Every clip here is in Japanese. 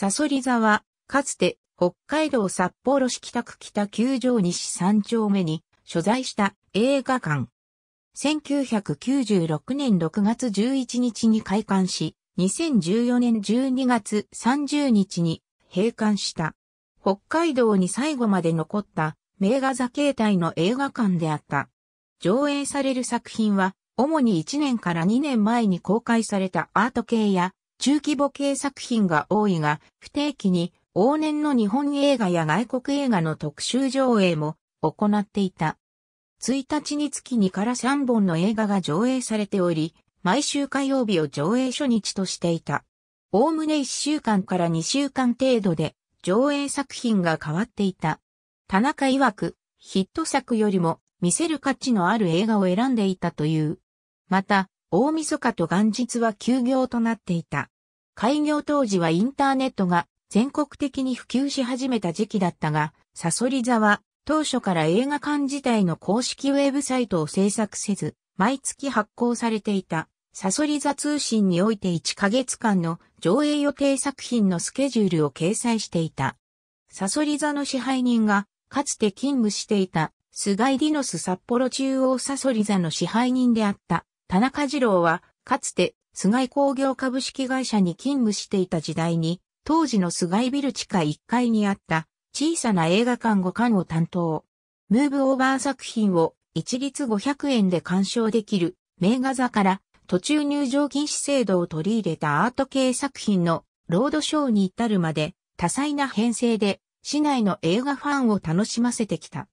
サソリ座は、かつて、北海道札幌市北区北九条西三丁目に、所在した映画館。1996年6月11日に開館し、2014年12月30日に閉館した。北海道に最後まで残った名画座形態の映画館であった。上映される作品は、主に1年から2年前に公開されたアート系や中規模系作品が多いが、不定期に往年の日本映画や外国映画の特集上映も行っていた。1日につき2から3本の映画が上映されており、毎週火曜日を上映初日としていた。おおむね1週間から2週間程度で上映作品が変わっていた。田中曰く、ヒット作よりも見せる価値のある映画を選んでいたという。また、大晦日と元日は休業となっていた。開業当時はインターネットが全国的に普及し始めた時期だったが、サソリ座は当初から映画館自体の公式ウェブサイトを制作せず、毎月発行されていたサソリ座通信において1ヶ月間の上映予定作品のスケジュールを掲載していた。サソリ座の支配人がかつて勤務していた菅井ディノス札幌中央サソリ座の支配人であった田中二郎は、かつて、菅井工業株式会社に勤務していた時代に、当時の菅井ビル地下1階にあった小さな映画館5館を担当。ムーブオーバー作品を一律500円で鑑賞できる名画座から途中入場禁止制度を取り入れたアート系作品のロードショーに至るまで多彩な編成で市内の映画ファンを楽しませてきた。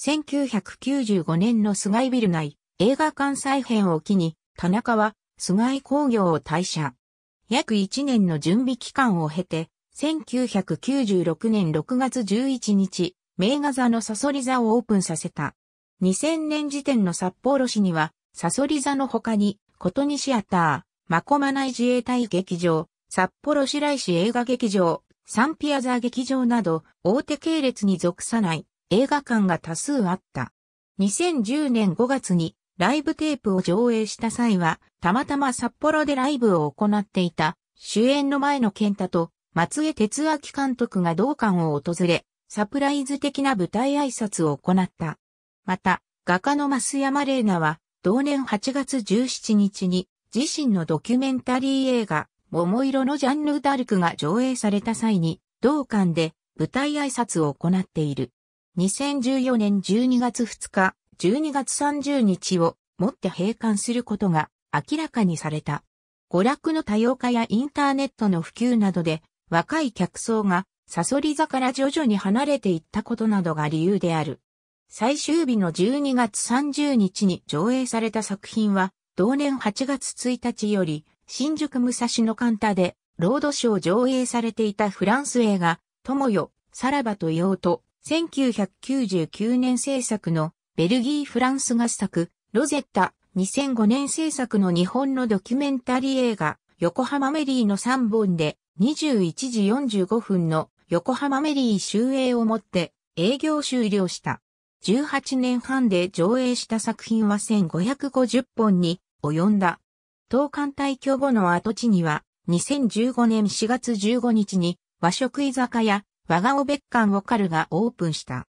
1995年の菅井ビル内、映画館再編を機に、田中は菅井工業を退社。約1年の準備期間を経て、1996年6月11日、名画座のサソリ座をオープンさせた。2000年時点の札幌市には、サソリ座の他に、ことにシアター、まこまない自衛隊劇場、札幌市来市映画劇場、サンピアザ劇場など、大手系列に属さない映画館が多数あった。2010年5月にライブテープを上映した際は、たまたま札幌でライブを行っていた、主演の前野健太と松江哲明監督が同館を訪れ、サプライズ的な舞台挨拶を行った。また、画家の増山玲奈は、同年8月17日に、自身のドキュメンタリー映画、桃色のジャンヌ・ダルクが上映された際に、同館で舞台挨拶を行っている。2014年12月2日、12月30日をもって閉館することが明らかにされた。娯楽の多様化やインターネットの普及などで若い客層がサソリ座から徐々に離れていったことなどが理由である。最終日の12月30日に上映された作品は、同年8月1日より、新宿武蔵野カンタで、ロードショー上映されていたフランス映画、友よ、さらばと言おうと、1999年制作のベルギー・フランス合作、ロゼッタ、2005年制作の日本のドキュメンタリー映画、横浜メリーの3本で、21時45分の横浜メリー終映をもって営業終了した。18年半で上映した作品は1550本に及んだ。東館退去後の跡地には、2015年4月15日に和食居酒屋、和顔別館をカルがオープンした。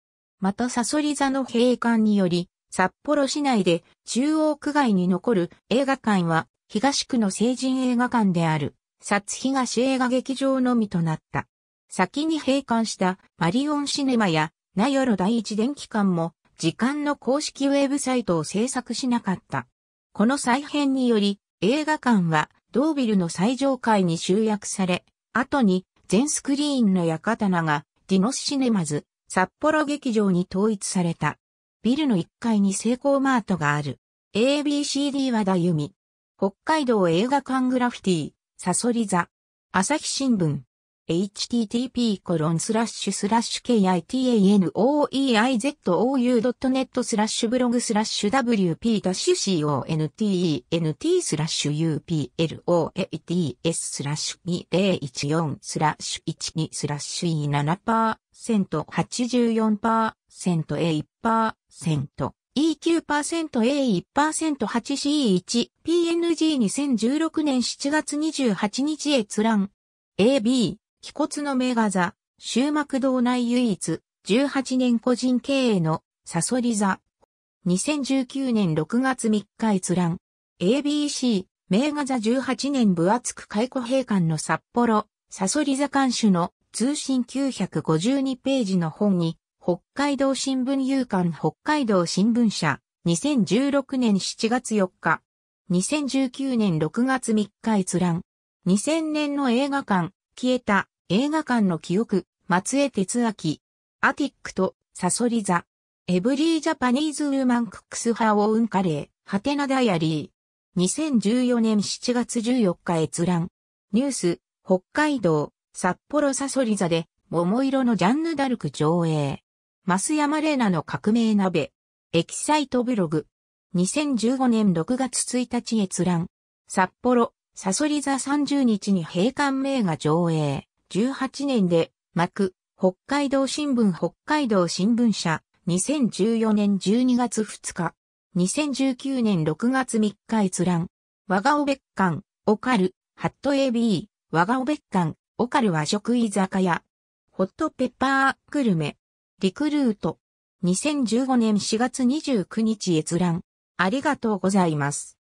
またサソリ座の閉館により、札幌市内で中央区外に残る映画館は東区の成人映画館である、札東映画劇場のみとなった。先に閉館したマリオンシネマや名寄第一電気館も時間の公式ウェブサイトを制作しなかった。この再編により映画館は同ビルの最上階に集約され、後に全スクリーンの館がディノスシネマズ、札幌劇場に統一された。ビルの1階にセイコーマートがある。ABCD 和田由美。北海道映画館グラフィティ、サソリ座。朝日新聞。http k i t a n o e i z o u n e t スラッシュブログスラッシュ wp-content スラッシュ uplOATS スラッシュ2014スラッシュ12スラッシュ e7%84%A1% E9%A1%8C1PNG2016 年7月28日閲覧 AB 気骨の名画座、終幕堂内唯一、18年個人経営のサソリ座。2019年6月3日閲覧。ABC、名画座18年分厚く解雇閉館の札幌、サソリ座監修の通信952ページの本に、北海道新聞有刊北海道新聞社、2016年7月4日、2019年6月3日閲覧、2000年の映画館、消えた、映画館の記憶、松江哲明、アティックと、サソリ座、エブリージャパニーズウーマンクックスハーオウンカレー、ハテナダイアリー、2014年7月14日閲覧、ニュース、北海道、札幌サソリ座で、桃色のジャンヌダルク上映。増山玲奈の革命鍋。エキサイトブログ。2015年6月1日閲覧。札幌、サソリ座30日に閉館名が上映。2018年で、幕、北海道新聞北海道新聞社、2014年12月2日、2019年6月3日閲覧、我がお別館、オカル、ハット AB、我がお別館、オカル和食居酒屋、ホットペッパーグルメ、リクルート、2015年4月29日閲覧、ありがとうございます。